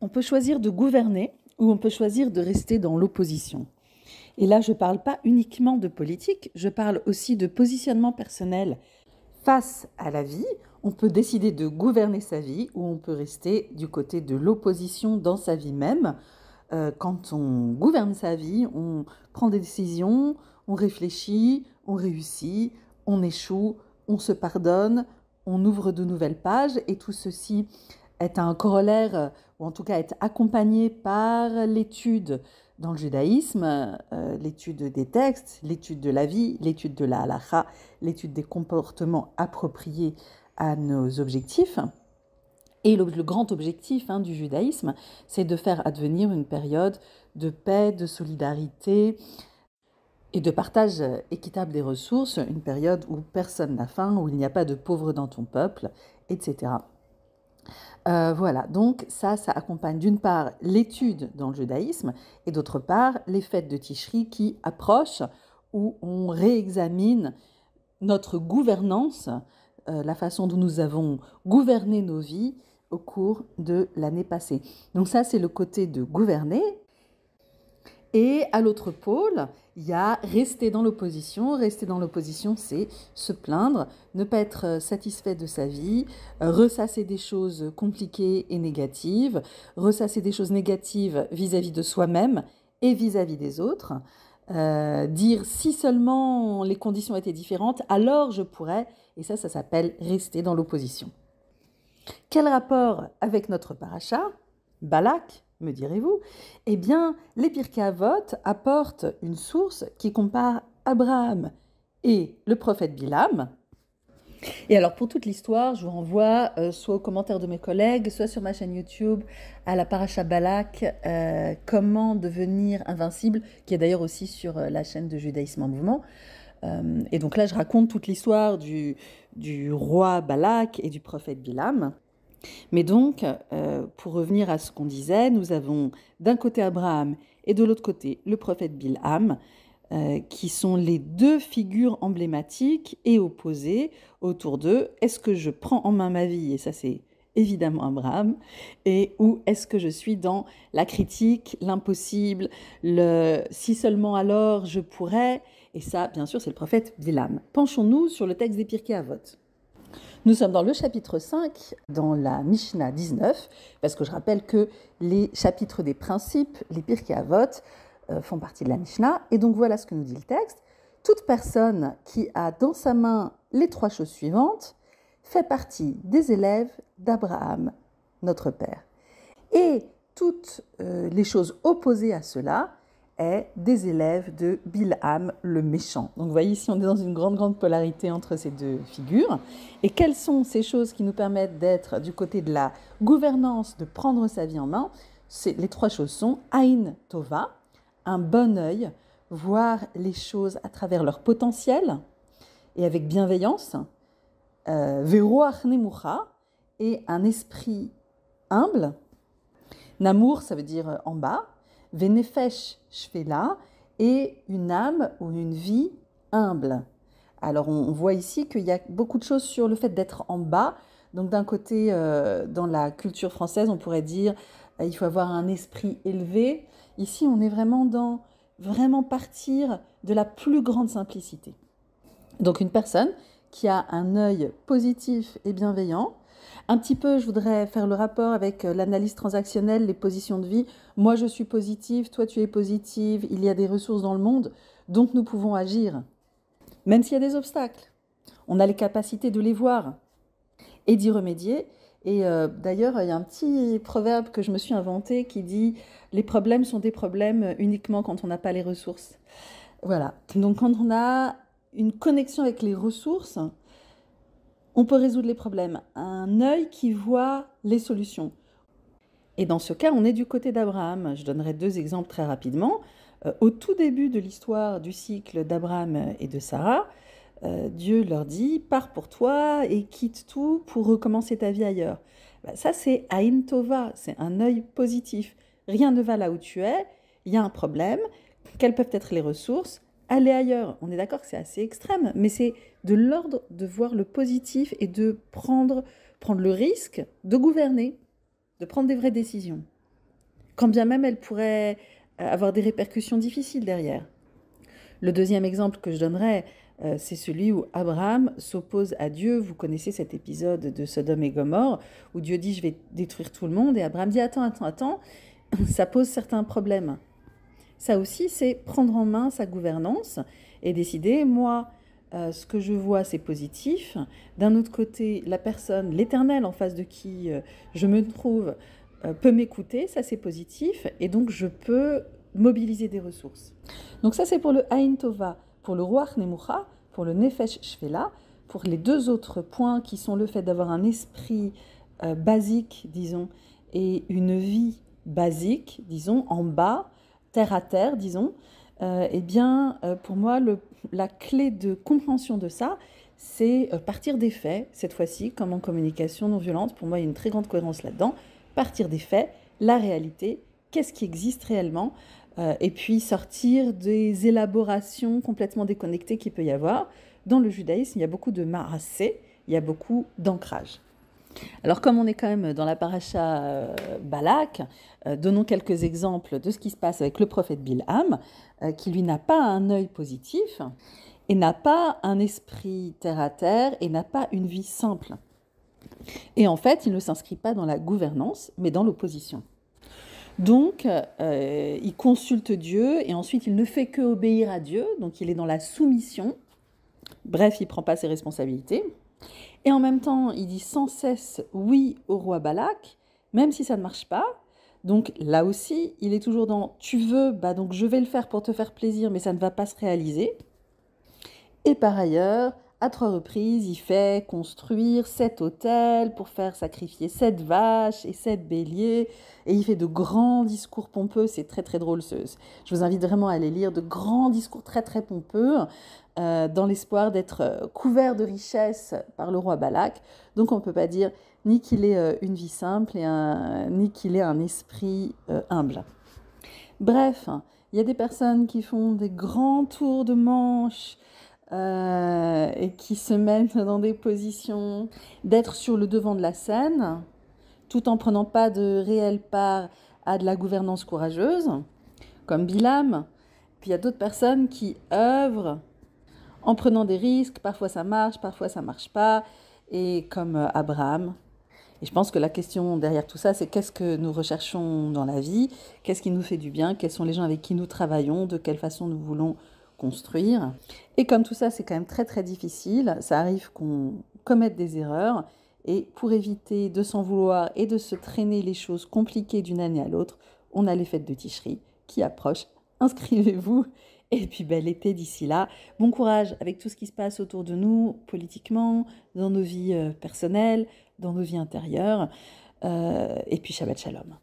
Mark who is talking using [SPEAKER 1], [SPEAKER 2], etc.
[SPEAKER 1] On peut choisir de gouverner ou on peut choisir de rester dans l'opposition. Et là, je ne parle pas uniquement de politique, je parle aussi de positionnement personnel face à la vie. On peut décider de gouverner sa vie ou on peut rester du côté de l'opposition dans sa vie même. Euh, quand on gouverne sa vie, on prend des décisions, on réfléchit, on réussit, on échoue, on se pardonne, on ouvre de nouvelles pages et tout ceci est un corollaire, euh, ou en tout cas être accompagné par l'étude dans le judaïsme, euh, l'étude des textes, l'étude de la vie, l'étude de la halacha, l'étude des comportements appropriés à nos objectifs. Et le, grand objectif hein, du judaïsme, c'est de faire advenir une période de paix, de solidarité et de partage équitable des ressources, une période où personne n'a faim, où il n'y a pas de pauvres dans ton peuple, etc. Euh, voilà, donc ça, ça accompagne d'une part l'étude dans le judaïsme et d'autre part les fêtes de Tishri qui approchent où on réexamine notre gouvernance, euh, la façon dont nous avons gouverné nos vies au cours de l'année passée. Donc ça, c'est le côté de gouverner et à l'autre pôle, il y a rester dans l'opposition. Rester dans l'opposition, c'est se plaindre, ne pas être euh, satisfait de sa vie, ressasser des choses compliquées et négatives, ressasser des choses négatives vis-à-vis de soi-même et vis-à-vis des autres. Euh, dire si seulement les conditions étaient différentes, alors je pourrais. Et ça, ça s'appelle rester dans l'opposition. Quel rapport avec notre paracha Balak, me direz-vous Eh bien, les Pirkei apportent une source qui compare Abraham et le prophète Bilam. Et alors pour toute l'histoire, je vous renvoie euh, soit aux commentaires de mes collègues, soit sur ma chaîne YouTube à la paracha Balak, euh, comment devenir invincible, qui est d'ailleurs aussi sur euh, la chaîne de Judaïsme en mouvement. et donc là, je raconte toute l'histoire du, du roi Balak et du prophète Bilam. Mais donc, euh, pour revenir à ce qu'on disait, nous avons d'un côté Abraham et de l'autre côté le prophète Bilham, euh, qui sont les deux figures emblématiques et opposées autour d'eux. Est-ce que je prends en main ma vie Et ça, c'est évidemment Abraham, et où est-ce que je suis dans la critique, l'impossible, le si seulement alors je pourrais, et ça bien sûr c'est le prophète Bilham. Penchons-nous sur le texte des à vote. Nous sommes dans le chapitre 5, dans la Mishnah 19, parce que je rappelle que les chapitres des principes, les Pirkei Avot, euh, font partie de la Mishnah. Et donc voilà ce que nous dit le texte. Toute personne qui a dans sa main les trois choses suivantes fait partie des élèves d'Abraham, notre père. Et toutes euh, les choses opposées à cela est des élèves de Bilham le méchant. Donc vous voyez ici, on est dans une grande, grande polarité entre ces deux figures. Et quelles sont ces choses qui nous permettent d'être du côté de la gouvernance, de prendre sa vie en main Les trois choses sont Aïn Tova, un bon œil, voir les choses à travers leur potentiel et avec bienveillance, euh, Vero Arnemucha, et un esprit humble. Namour, ça veut dire en bas, fais là » et une âme ou une vie humble. Alors on, voit ici qu'il y a beaucoup de choses sur le fait d'être en bas. Donc d'un côté, euh, dans la culture française, on pourrait dire euh, il faut avoir un esprit élevé. Ici, on est vraiment dans vraiment partir de la plus grande simplicité. Donc une personne qui a un œil positif et bienveillant, un petit peu, je voudrais faire le rapport avec euh, l'analyse transactionnelle, les positions de vie. Moi, je suis positive, toi, tu es positive, il y a des ressources dans le monde, donc nous pouvons agir. Même s'il y a des obstacles, on a les capacités de les voir et d'y remédier. Et euh, d'ailleurs, il y a un petit proverbe que je me suis inventé qui dit Les problèmes sont des problèmes uniquement quand on n'a pas les ressources. Voilà. Donc, quand on a une connexion avec les ressources, on peut résoudre les problèmes. Un œil qui voit les solutions. Et dans ce cas, on est du côté d'Abraham. Je donnerai deux exemples très rapidement. Euh, au tout début de l'histoire du cycle d'Abraham et de Sarah, euh, Dieu leur dit Pars pour toi et quitte tout pour recommencer ta vie ailleurs. Bah, ça, c'est Ain Tova, c'est un œil positif. Rien ne va là où tu es, il y a un problème. Quelles peuvent être les ressources aller ailleurs. On est d'accord que c'est assez extrême, mais c'est de l'ordre de voir le positif et de prendre, prendre le risque de gouverner, de prendre des vraies décisions. Quand bien même elles pourraient avoir des répercussions difficiles derrière. Le deuxième exemple que je donnerais, euh, c'est celui où Abraham s'oppose à Dieu. Vous connaissez cet épisode de Sodome et Gomorre, où Dieu dit je vais détruire tout le monde, et Abraham dit attends, attends, attends, ça pose certains problèmes. Ça aussi, c'est prendre en main sa gouvernance et décider, moi, euh, ce que je vois, c'est positif. D'un autre côté, la personne, l'éternel en face de qui euh, je me trouve, euh, peut m'écouter, ça c'est positif, et donc je peux mobiliser des ressources. Donc ça c'est pour le Ain Tova, pour le Ruach Nemucha, pour le Nefesh Shvela, pour les deux autres points qui sont le fait d'avoir un esprit basique, disons, et une vie basique, disons, en bas, terre à terre, disons, et euh, eh bien, euh, pour moi, la clé de compréhension de ça, c'est euh, partir des faits, cette fois-ci, comme en communication non violente. Pour moi, il y a une très grande cohérence là-dedans. Partir des faits, la réalité, qu'est-ce qui existe réellement, et puis sortir des élaborations complètement déconnectées qu'il peut y avoir. Dans le judaïsme, il y a beaucoup de marassé, il y a beaucoup d'ancrage. Alors comme on est quand même dans la paracha euh, Balak, euh, donnons quelques exemples de ce qui se passe avec le prophète Bilham, euh, qui lui n'a pas un œil positif, et n'a pas un esprit terre-à-terre, et n'a pas une vie simple. Et en fait, il ne s'inscrit pas dans la gouvernance, mais dans l'opposition. Donc, il consulte Dieu, et ensuite il ne fait que obéir à Dieu, donc il est dans la soumission. Bref, il ne prend pas ses responsabilités. Et en même temps, il dit sans cesse oui au roi Balak, même si ça ne marche pas. Donc là aussi, il est toujours dans tu veux, bah donc je vais le faire pour te faire plaisir, mais ça ne va pas se réaliser. Et par ailleurs, à trois reprises, il fait construire sept hôtels pour faire sacrifier sept vaches et sept béliers. Et il fait de grands discours pompeux. C'est très très drôle. je vous invite vraiment à aller lire de grands discours très très pompeux euh, dans l'espoir d'être euh, couvert de richesses par le roi Balak. Donc on ne peut pas dire ni qu'il ait euh, une vie simple et un, ni qu'il ait un esprit humble. Bref, il y a des personnes qui font des grands tours de manche euh, et qui se mettent dans des positions d'être sur le devant de la scène, tout en prenant pas de réelle part à de la gouvernance courageuse, comme Bilam. Puis il y a d'autres personnes qui œuvrent en prenant des risques, parfois ça marche, parfois ça marche pas, et comme euh, Abraham. Et je pense que la question derrière tout ça, c'est qu'est-ce que nous recherchons dans la vie, qu'est-ce qui nous fait du bien, quels sont les gens avec qui nous travaillons, de quelle façon nous voulons construire. Et comme tout ça, c'est quand même très très difficile, ça arrive qu'on commette des erreurs. Et pour éviter de s'en vouloir et de se traîner les choses compliquées d'une année à l'autre, on a les fêtes de Ticherie qui approchent. Inscrivez-vous et puis bel été d'ici là. Bon courage avec tout ce qui se passe autour de nous, politiquement, dans nos vies euh, personnelles, dans nos vies intérieures. Euh, et puis Shabbat Shalom.